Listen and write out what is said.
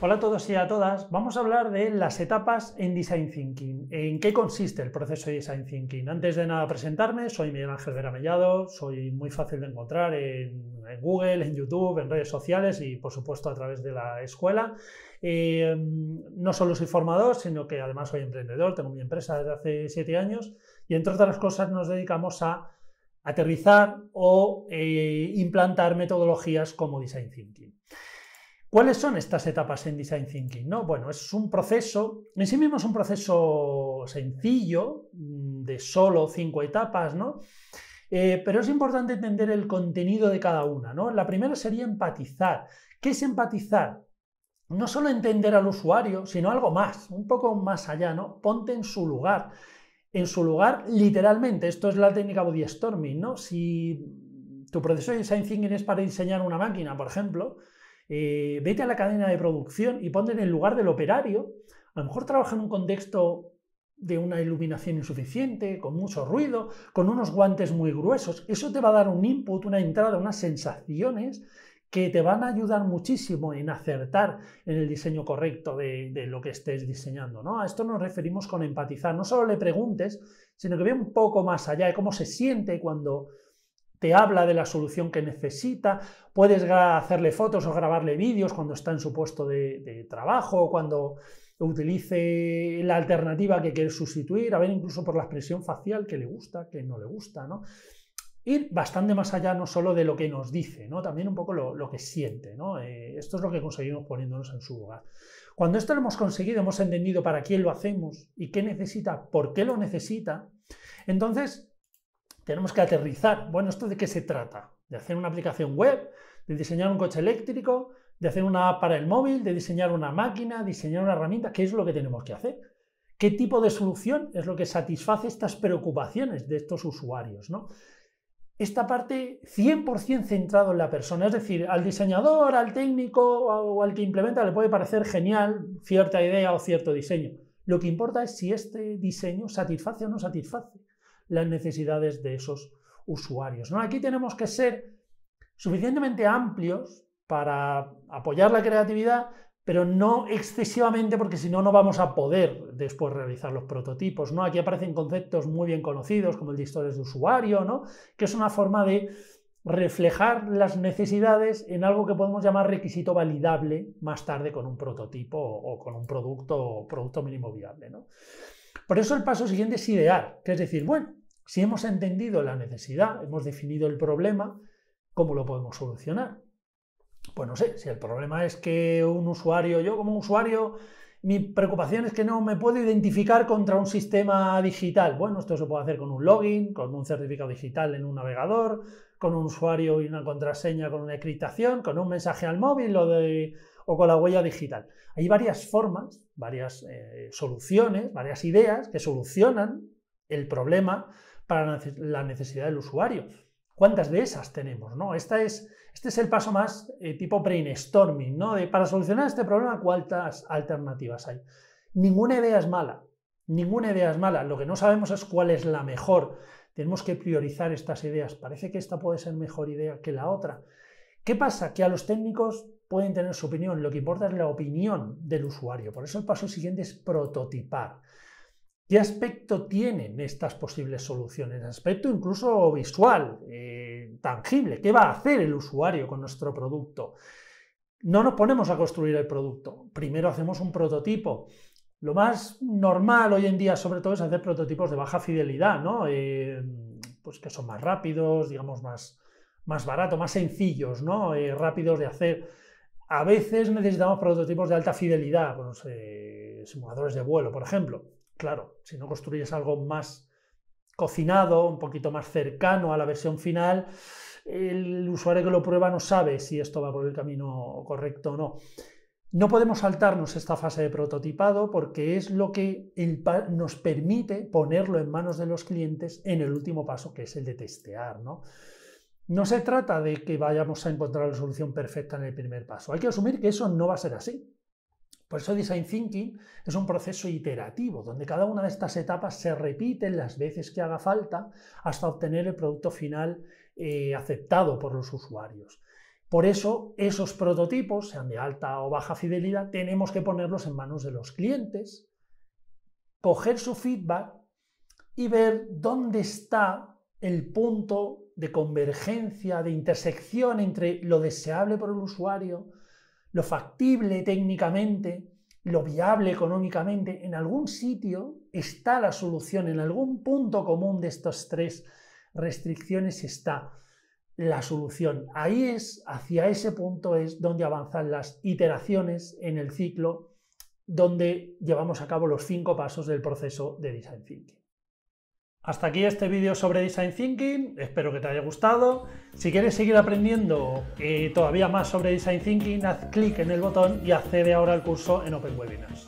Hola a todos y a todas. Vamos a hablar de las etapas en Design Thinking. ¿En qué consiste el proceso de Design Thinking? Antes de nada presentarme, soy Miguel Ángel Vera Mellado, soy muy fácil de encontrar en, Google, en YouTube, en redes sociales y por supuesto a través de la escuela. Eh, no solo soy formador, sino que además soy emprendedor, tengo mi empresa desde hace siete años y entre otras cosas nos dedicamos a aterrizar o eh, implantar metodologías como Design Thinking. ¿Cuáles son estas etapas en Design Thinking? ¿No? Bueno, es un proceso, en sí mismo es un proceso sencillo, mm, de solo cinco etapas, ¿no? Eh, pero es importante entender el contenido de cada una, ¿no? La primera sería empatizar. ¿Qué es empatizar? No solo entender al usuario, sino algo más, un poco más allá, ¿no? Ponte en su lugar. En su lugar, literalmente, esto es la técnica body storming, ¿no? Si tu proceso de design thinking es para diseñar una máquina, por ejemplo, eh, vete a la cadena de producción y ponte en el lugar del operario. A lo mejor trabaja en un contexto de una iluminación insuficiente, con mucho ruido, con unos guantes muy gruesos. Eso te va a dar un input, una entrada, unas sensaciones que te van a ayudar muchísimo en acertar en el diseño correcto de, lo que estés diseñando. ¿no? A esto nos referimos con empatizar. No solo le preguntes, sino que ve un poco más allá de cómo se siente cuando te habla de la solución que necesita, puedes hacerle fotos o grabarle vídeos cuando está en su puesto de, trabajo, cuando utilice la alternativa que quiere sustituir, a ver incluso por la expresión facial que le gusta, que no le gusta, ¿no? Ir bastante más allá no solo de lo que nos dice, ¿no? También un poco lo, que siente, ¿no? Eh, esto es lo que conseguimos poniéndonos en su lugar. Cuando esto lo hemos conseguido, hemos entendido para quién lo hacemos y qué necesita, por qué lo necesita, entonces tenemos que aterrizar. Bueno, ¿esto de qué se trata? De hacer una aplicación web, de diseñar un coche eléctrico, de hacer una app para el móvil, de diseñar una máquina, diseñar una herramienta. ¿Qué es lo que tenemos que hacer? ¿Qué tipo de solución es lo que satisface estas preocupaciones de estos usuarios? Esta parte 100% centrado en la persona, es decir, al diseñador, al técnico o al que implementa le puede parecer genial cierta idea o cierto diseño. Lo que importa es si este diseño satisface o no satisface las necesidades de esos usuarios. ¿no? Aquí tenemos que ser suficientemente amplios para apoyar la creatividad, pero no excesivamente porque si no, no vamos a poder después realizar los prototipos. ¿no? Aquí aparecen conceptos muy bien conocidos como el distores de usuario, ¿no? que es una forma de reflejar las necesidades en algo que podemos llamar requisito validable más tarde con un prototipo o con un producto producto mínimo viable. ¿no? Por eso el paso siguiente es idear, que es decir, bueno, si hemos entendido la necesidad, hemos definido el problema, ¿cómo lo podemos solucionar? Pues no sé, si el problema es que un usuario, yo como usuario, mi preocupación es que no me puedo identificar contra un sistema digital. Bueno, esto se puede hacer con un login, con un certificado digital en un navegador, con un usuario y una contraseña, con una encriptación, con un mensaje al móvil o, con la huella digital. Hay varias formas, varias eh, soluciones, varias ideas que solucionan el problema para la necesidad del usuario. ¿Cuántas de esas tenemos? ¿no? Esta es, este es el paso más eh, tipo brainstorming, ¿no? De, para solucionar este problema, ¿cuántas alternativas hay? Ninguna idea es mala, ninguna idea es mala. Lo que no sabemos es cuál es la mejor. Tenemos que priorizar estas ideas. Parece que esta puede ser mejor idea que la otra. ¿Qué pasa? Que a los técnicos pueden tener su opinión. Lo que importa es la opinión del usuario. Por eso el paso siguiente es prototipar. ¿Qué aspecto tienen estas posibles soluciones? Aspecto incluso visual, eh, tangible. ¿Qué va a hacer el usuario con nuestro producto? No nos ponemos a construir el producto. Primero hacemos un prototipo. Lo más normal hoy en día, sobre todo, es hacer prototipos de baja fidelidad, ¿no? Eh, pues que son más rápidos, digamos, más, más baratos, más sencillos, ¿no? Eh, rápidos de hacer. A veces necesitamos prototipos de alta fidelidad, pues, simuladores de vuelo, por ejemplo Claro, si no construyes algo más cocinado, un poquito más cercano a la versión final, el usuario que lo prueba no sabe si esto va por el camino correcto o no. No podemos saltarnos esta fase de prototipado porque es lo que nos permite ponerlo en manos de los clientes en el último paso, que es el de testear. ¿no? no se trata de que vayamos a encontrar la solución perfecta en el primer paso. Hay que asumir que eso no va a ser así. Por eso Design Thinking es un proceso iterativo, donde cada una de estas etapas se repiten las veces que haga falta hasta obtener el producto final eh, aceptado por los usuarios. Por eso esos prototipos, sean de alta o baja fidelidad, tenemos que ponerlos en manos de los clientes, coger su feedback y ver dónde está el punto de convergencia, de intersección entre lo deseable por el usuario, lo factible técnicamente, lo viable económicamente, en algún sitio está la solución, en algún punto común de estas tres restricciones está la solución. Ahí es, hacia ese punto es donde avanzan las iteraciones en el ciclo donde llevamos a cabo los cinco pasos del proceso de design thinking. Hasta aquí este vídeo sobre Design Thinking, espero que te haya gustado. Si quieres seguir aprendiendo eh, todavía más sobre Design Thinking, haz clic en el botón y accede ahora al curso en Open Webinars.